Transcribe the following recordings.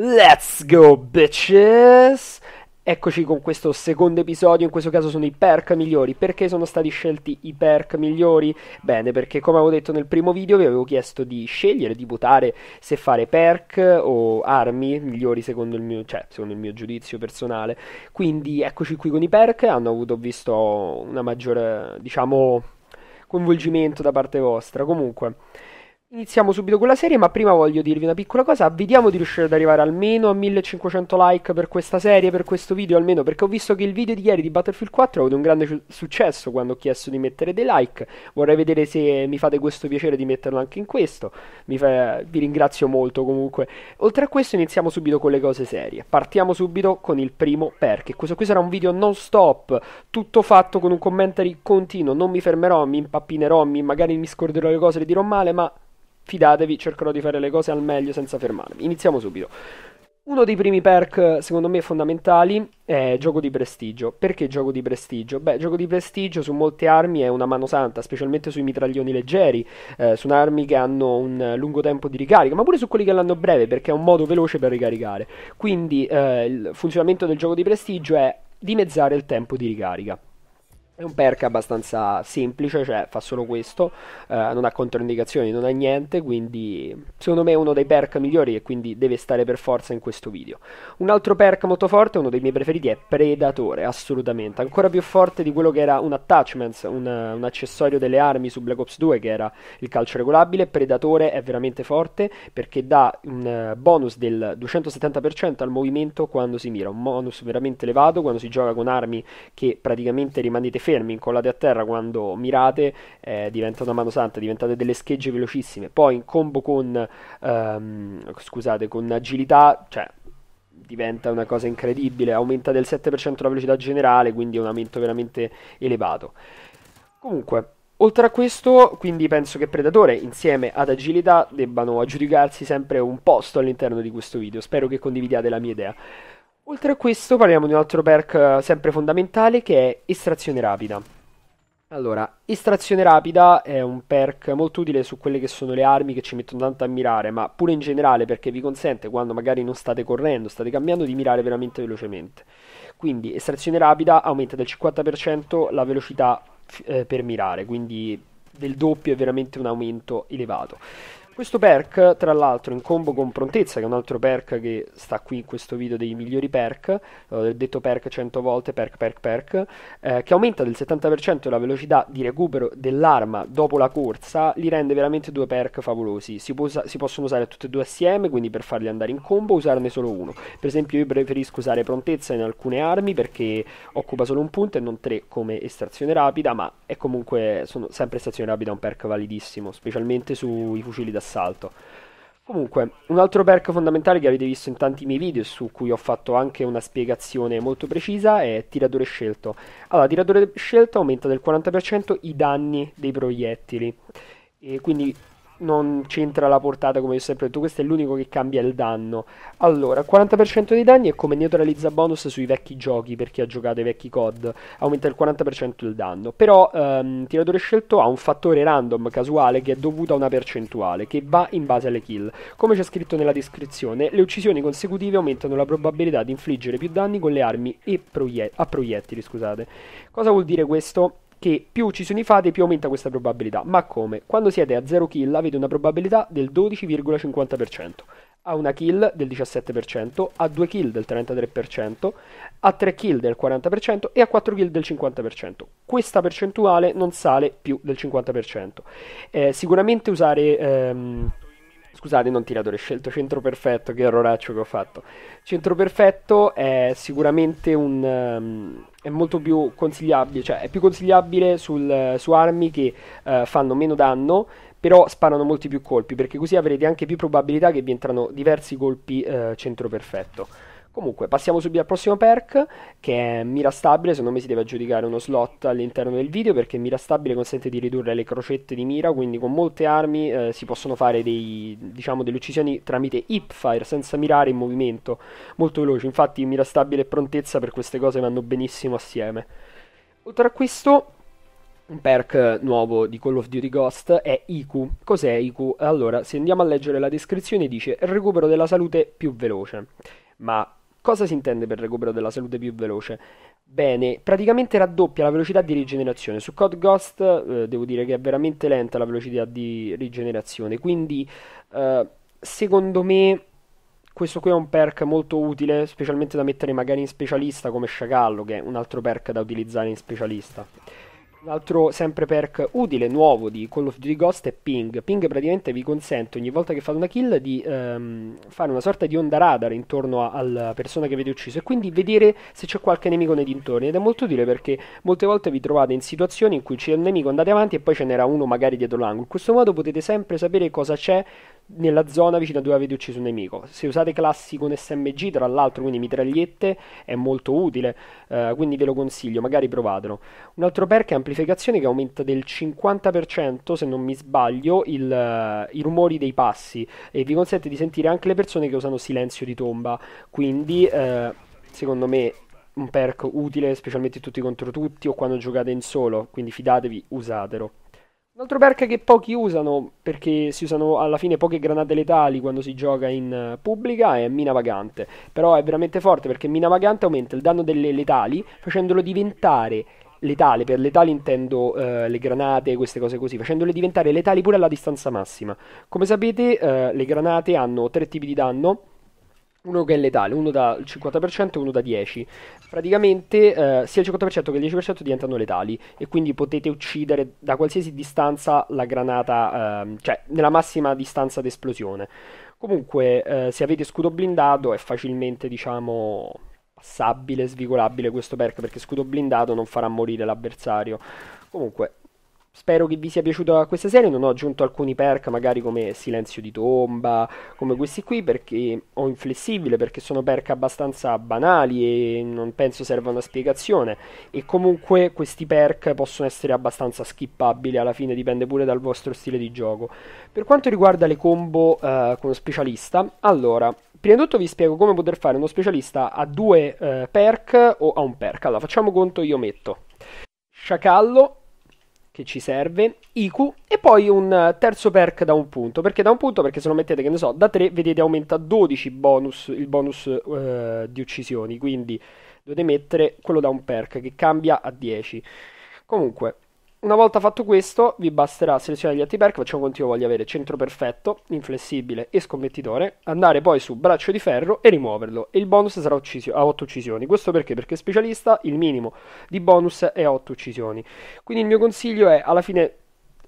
Let's go, bitches! Eccoci con questo secondo episodio, in questo caso sono i perk migliori. Perché sono stati scelti i perk migliori? Bene, perché come avevo detto nel primo video vi avevo chiesto di scegliere, di votare se fare perk o armi migliori secondo il mio, cioè, secondo il mio giudizio personale. Quindi eccoci qui con i perk, hanno avuto, visto, una maggiore, diciamo, coinvolgimento da parte vostra. Comunque... Iniziamo subito con la serie, ma prima voglio dirvi una piccola cosa, vediamo di riuscire ad arrivare almeno a 1500 like per questa serie, per questo video almeno, perché ho visto che il video di ieri di Battlefield 4 ha avuto un grande successo quando ho chiesto di mettere dei like, vorrei vedere se mi fate questo piacere di metterlo anche in questo, fa... vi ringrazio molto comunque. Oltre a questo iniziamo subito con le cose serie, partiamo subito con il primo perché, questo qui sarà un video non stop, tutto fatto con un commentary continuo, non mi fermerò, mi impappinerò, mi... magari mi scorderò le cose, le dirò male, ma fidatevi, cercherò di fare le cose al meglio senza fermarmi. Iniziamo subito. Uno dei primi perk, secondo me, fondamentali è gioco di prestigio. Perché gioco di prestigio? Beh, gioco di prestigio su molte armi è una mano santa, specialmente sui mitraglioni leggeri, eh, su armi che hanno un lungo tempo di ricarica, ma pure su quelli che l'hanno breve, perché è un modo veloce per ricaricare. Quindi eh, il funzionamento del gioco di prestigio è dimezzare il tempo di ricarica. È un perk abbastanza semplice, cioè fa solo questo, eh, non ha controindicazioni, non ha niente, quindi secondo me è uno dei perk migliori e quindi deve stare per forza in questo video. Un altro perk molto forte, uno dei miei preferiti, è Predatore, assolutamente, ancora più forte di quello che era un attachment, un, un accessorio delle armi su Black Ops 2 che era il calcio regolabile, Predatore è veramente forte perché dà un eh, bonus del 270% al movimento quando si mira, un bonus veramente elevato quando si gioca con armi che praticamente rimanete fermi fermi, incollate a terra quando mirate, eh, diventa una mano santa, diventate delle schegge velocissime. Poi in combo con, ehm, scusate, con agilità, cioè diventa una cosa incredibile, aumenta del 7% la velocità generale, quindi è un aumento veramente elevato. Comunque, Oltre a questo, quindi penso che Predatore insieme ad Agilità debbano aggiudicarsi sempre un posto all'interno di questo video. Spero che condividiate la mia idea. Oltre a questo parliamo di un altro perk eh, sempre fondamentale che è estrazione rapida. Allora, estrazione rapida è un perk molto utile su quelle che sono le armi che ci mettono tanto a mirare, ma pure in generale perché vi consente quando magari non state correndo, state cambiando, di mirare veramente velocemente. Quindi estrazione rapida aumenta del 50% la velocità eh, per mirare, quindi del doppio è veramente un aumento elevato. Questo perk, tra l'altro, in combo con prontezza, che è un altro perk che sta qui in questo video dei migliori perk, eh, ho detto perk 100 volte, perk, perk, perk, eh, che aumenta del 70% la velocità di recupero dell'arma dopo la corsa, li rende veramente due perk favolosi. Si, usa- si possono usare tutti e due assieme, quindi per farli andare in combo, usarne solo uno. Per esempio, io preferisco usare prontezza in alcune armi perché occupa solo un punto e non tre come estrazione rapida, ma è comunque sono sempre estrazione rapida un perk validissimo, specialmente sui fucili da salto. Comunque, un altro perk fondamentale che avete visto in tanti miei video, su cui ho fatto anche una spiegazione molto precisa, è tiratore scelto. Allora, tiratore scelto aumenta del 40% i danni dei proiettili. E quindi non c'entra la portata come vi ho sempre detto, questo è l'unico che cambia il danno. Allora, 40% dei danni è come neutralizza bonus sui vecchi giochi per chi ha giocato i vecchi COD, aumenta il 40% il danno. Però ehm, tiratore scelto ha un fattore random casuale che è dovuto a una percentuale che va in base alle kill. Come c'è scritto nella descrizione, le uccisioni consecutive aumentano la probabilità di infliggere più danni con le armi e proiet- a proiettili, scusate. Cosa vuol dire questo? che più uccisioni fate più aumenta questa probabilità. Ma come? Quando siete a 0 kill avete una probabilità del 12,50%, a una kill del 17%, a 2 kill del 33%, a 3 kill del 40% e a 4 kill del 50%. Questa percentuale non sale più del 50%. Eh, sicuramente usare... Ehm, scusate, non tiratore scelto, centro perfetto, che erroraccio che ho fatto. Centro perfetto è sicuramente un... Um, è molto più consigliabile, cioè è più consigliabile sul, su armi che eh, fanno meno danno, però sparano molti più colpi, perché così avrete anche più probabilità che vi entrano diversi colpi eh, centro perfetto. Comunque, passiamo subito al prossimo perk, che è mira stabile, secondo me si deve aggiudicare uno slot all'interno del video, perché mira stabile consente di ridurre le crocette di mira, quindi con molte armi eh, si possono fare dei, diciamo, delle uccisioni tramite hipfire, senza mirare in movimento, molto veloce. Infatti mira stabile e prontezza per queste cose vanno benissimo assieme. Oltre a questo, un perk nuovo di Call of Duty Ghost è IQ. Cos'è IQ? Allora, se andiamo a leggere la descrizione dice recupero della salute più veloce. Ma Cosa si intende per recupero della salute più veloce? Bene, praticamente raddoppia la velocità di rigenerazione. Su Code Ghost eh, devo dire che è veramente lenta la velocità di rigenerazione, quindi eh, secondo me questo qui è un perk molto utile, specialmente da mettere magari in specialista come sciacallo, che è un altro perk da utilizzare in specialista. L'altro sempre perk utile, nuovo di Call of Duty Ghost è Ping. Ping praticamente vi consente ogni volta che fate una kill di ehm, fare una sorta di onda radar intorno alla persona che avete ucciso e quindi vedere se c'è qualche nemico nei dintorni. Ed è molto utile perché molte volte vi trovate in situazioni in cui c'è un nemico, andate avanti e poi ce n'era uno magari dietro l'angolo. In questo modo potete sempre sapere cosa c'è nella zona vicina dove avete ucciso un nemico. Se usate classi con SMG, tra l'altro, quindi mitragliette, è molto utile, eh, quindi ve lo consiglio, magari provatelo. Un altro perk è amplificazione che aumenta del 50%, se non mi sbaglio, il, eh, i rumori dei passi e vi consente di sentire anche le persone che usano silenzio di tomba, quindi eh, secondo me un perk utile, specialmente tutti contro tutti o quando giocate in solo, quindi fidatevi, usatelo. Un altro perk che pochi usano, perché si usano alla fine poche granate letali quando si gioca in eh, pubblica, è Mina Vagante. Però è veramente forte perché Mina Vagante aumenta il danno delle letali facendolo diventare letale, per letali intendo eh, le granate, queste cose così, facendole diventare letali pure alla distanza massima. Come sapete eh, le granate hanno tre tipi di danno, uno che è letale, uno da 50% e uno da 10. Praticamente eh, sia il 50% che il 10% diventano letali e quindi potete uccidere da qualsiasi distanza la granata, eh, cioè nella massima distanza d'esplosione. Comunque eh, se avete scudo blindato è facilmente diciamo passabile, svigolabile questo perk perché scudo blindato non farà morire l'avversario. Comunque Spero che vi sia piaciuta questa serie, non ho aggiunto alcuni perk magari come Silenzio di Tomba, come questi qui, perché ho inflessibile, perché sono perk abbastanza banali e non penso serva una spiegazione. E comunque questi perk possono essere abbastanza skippabili, alla fine dipende pure dal vostro stile di gioco. Per quanto riguarda le combo eh, con specialista, allora, Prima di tutto vi spiego come poter fare uno specialista a due eh, perk o a un perk. Allora, facciamo conto, io metto Sciacallo che ci serve, IQ e poi un terzo perk da un punto. Perché da un punto? Perché se lo mettete, che ne so, da 3 vedete aumenta 12 bonus, il bonus eh, di uccisioni, quindi dovete mettere quello da un perk che cambia a 10. Comunque, una volta fatto questo, vi basterà selezionare gli atti antiperk, facciamo continuo, voglio avere centro perfetto, inflessibile e scommettitore, andare poi su braccio di ferro e rimuoverlo, e il bonus sarà uccisio, a 8 uccisioni. Questo perché? Perché specialista il minimo di bonus è 8 uccisioni. Quindi il mio consiglio è, alla fine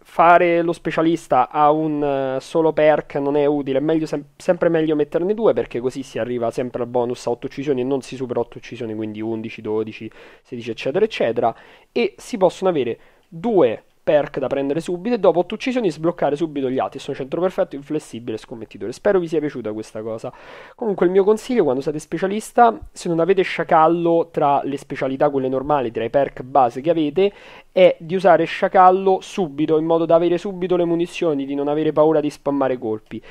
fare lo specialista a un eh, solo perk non è utile, è meglio sem- sempre meglio metterne due perché così si arriva sempre al bonus a 8 uccisioni e non si supera 8 uccisioni, quindi 11, 12, 16 eccetera eccetera e si possono avere due perk da prendere subito e dopo 8 uccisioni sbloccare subito gli altri Sono centro perfetto, inflessibile, scommettitore. Spero vi sia piaciuta questa cosa. Comunque il mio consiglio quando siete specialista, se non avete sciacallo tra le specialità quelle normali, tra i perk base che avete, è di usare sciacallo subito in modo da avere subito le munizioni, di non avere paura di spammare colpi.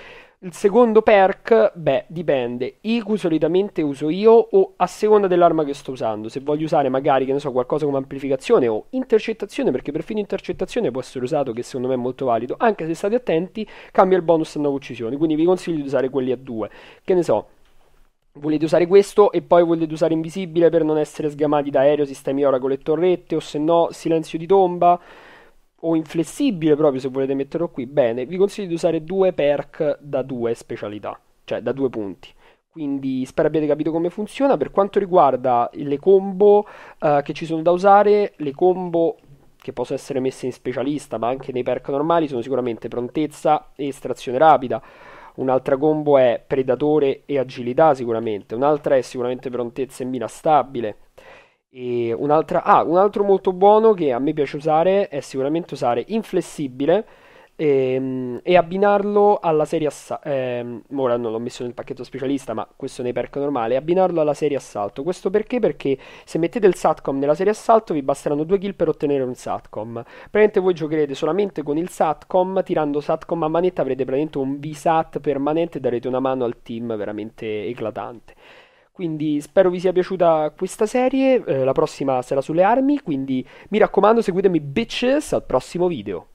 Il secondo perk, beh, dipende. IQ solitamente uso io o a seconda dell'arma che sto usando. Se voglio usare magari, che ne so, qualcosa come amplificazione o intercettazione, perché perfino intercettazione può essere usato, che secondo me è molto valido. Anche se state attenti, cambia il bonus a nuove uccisioni. Quindi vi consiglio di usare quelli a due. Che ne so, volete usare questo e poi volete usare invisibile per non essere sgamati da aereo, sistemi ora con le torrette, o se no silenzio di tomba o inflessibile proprio se volete metterlo qui, bene, vi consiglio di usare due perk da due specialità, cioè da due punti. Quindi spero abbiate capito come funziona. Per quanto riguarda le combo uh, che ci sono da usare, le combo che possono essere messe in specialista, ma anche nei perk normali, sono sicuramente prontezza e estrazione rapida. Un'altra combo è predatore e agilità sicuramente, un'altra è sicuramente prontezza e mina stabile, e un'altra, ah, un altro molto buono che a me piace usare è sicuramente usare inflessibile e, ehm, e abbinarlo alla serie assalto. Eh, ora non l'ho messo nel pacchetto specialista, ma questo nei perk normale. Abbinarlo alla serie assalto. Questo perché? Perché se mettete il satcom nella serie assalto vi basteranno due kill per ottenere un satcom. Praticamente voi giocherete solamente con il satcom, tirando satcom a manetta avrete praticamente un visat permanente e darete una mano al team veramente eclatante. Quindi spero vi sia piaciuta questa serie, eh, la prossima sarà sulle armi, quindi mi raccomando seguitemi bitches al prossimo video.